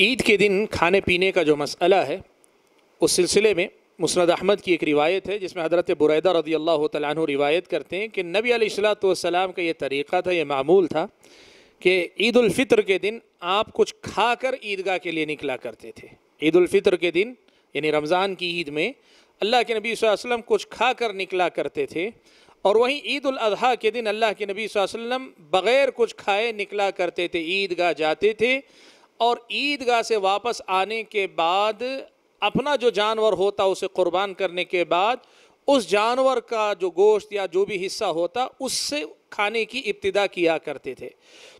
ईद के दिन खाने पीने का जो मसला है उस सिलसिले में मुसरद अहमद की एक रिवायत है जिसमें हजरत बुरैदा रदी अल्लाह तु रिवायत करते हैं कि नबी सलाम का ये तरीक़ा था ये मामूल था कि ईदालफ़ितर के दिन आप कुछ खा कर ईदगाह के लिए निकला करते थे ईदालफ़ितर के दिन यानी रमज़ान की ईद में अल्लाह के नबी वसम कुछ खा कर निकला करते थे और वहीं ईद अजी के दिन अल्लाह के नबी वसम बग़ैर कुछ खाए निकला करते थे ईदगाह जाते थे और ईदगाह से वापस आने के बाद अपना जो जानवर होता उसे कुर्बान करने के बाद उस जानवर का जो गोश्त या जो भी हिस्सा होता उससे खाने की इब्तदा किया करते थे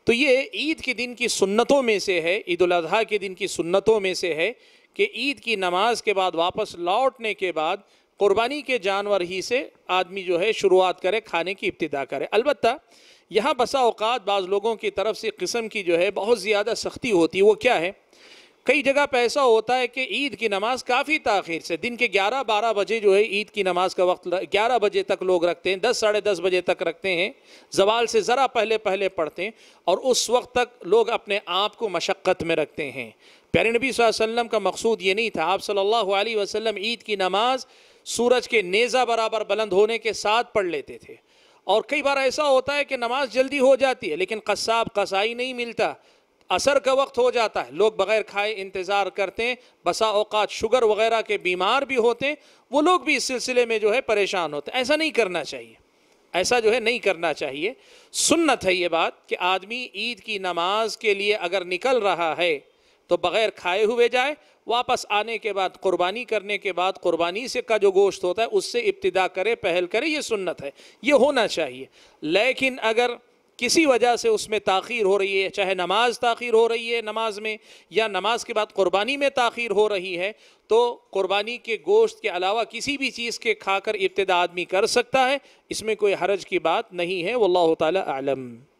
तो ये ईद के दिन की सुन्नतों में से है ईद अजी के दिन की सुन्नतों में से है कि ईद की नमाज के बाद वापस लौटने के बाद कुर्बानी के जानवर ही से आदमी जो है शुरुआत करे खाने की इब्तदा करे अलबत् यहाँ बसा अवकात बाज़ लोगों की तरफ से किस्म की जो है बहुत ज़्यादा सख्ती होती है वो क्या है कई जगह पर ऐसा होता है कि ईद की नमाज़ काफ़ी तख़िर से दिन के 11-12 बजे जो है ईद की नमाज़ का वक्त 11 बजे तक लोग रखते हैं दस साढ़े दस बजे तक रखते हैं जवाल से ज़रा पहले पहले पढ़ते हैं और उस वक्त तक लोग अपने आप को मशक्क़त में रखते हैं प्यारे नबी वसल्लम का मकसूद ये नहीं था आप सल्लल्लाहु अलैहि वसल्लम ईद की नमाज सूरज के नेज़ा बराबर बुलंद होने के साथ पढ़ लेते थे और कई बार ऐसा होता है कि नमाज जल्दी हो जाती है लेकिन कसाब कसाई नहीं मिलता असर का वक्त हो जाता है लोग बग़ैर खाए इंतज़ार करते हैं बसा अवकात शुगर वगैरह के बीमार भी होते हैं वो लोग भी इस सिलसिले में जो है परेशान होते हैं ऐसा नहीं करना चाहिए ऐसा जो है नहीं करना चाहिए सुन्नत है ये बात कि आदमी ईद की नमाज के लिए अगर निकल रहा है तो बग़ैर खाए हुए जाए वापस आने के बाद कुर्बानी करने के बाद कुर्बानी से का जो गोश्त होता है उससे इब्तदा करे पहल करे ये सुन्नत है ये होना चाहिए लेकिन अगर किसी वजह से उसमें ताखीर हो रही है चाहे नमाज ताखीर हो रही है नमाज में या नमाज के बाद कुर्बानी में ताखीर हो रही है तो कुर्बानी के गोश्त के अलावा किसी भी चीज़ के खाकर इब्तदा आदमी कर सकता है इसमें कोई हरज की बात नहीं है वल्लाह ताली आलम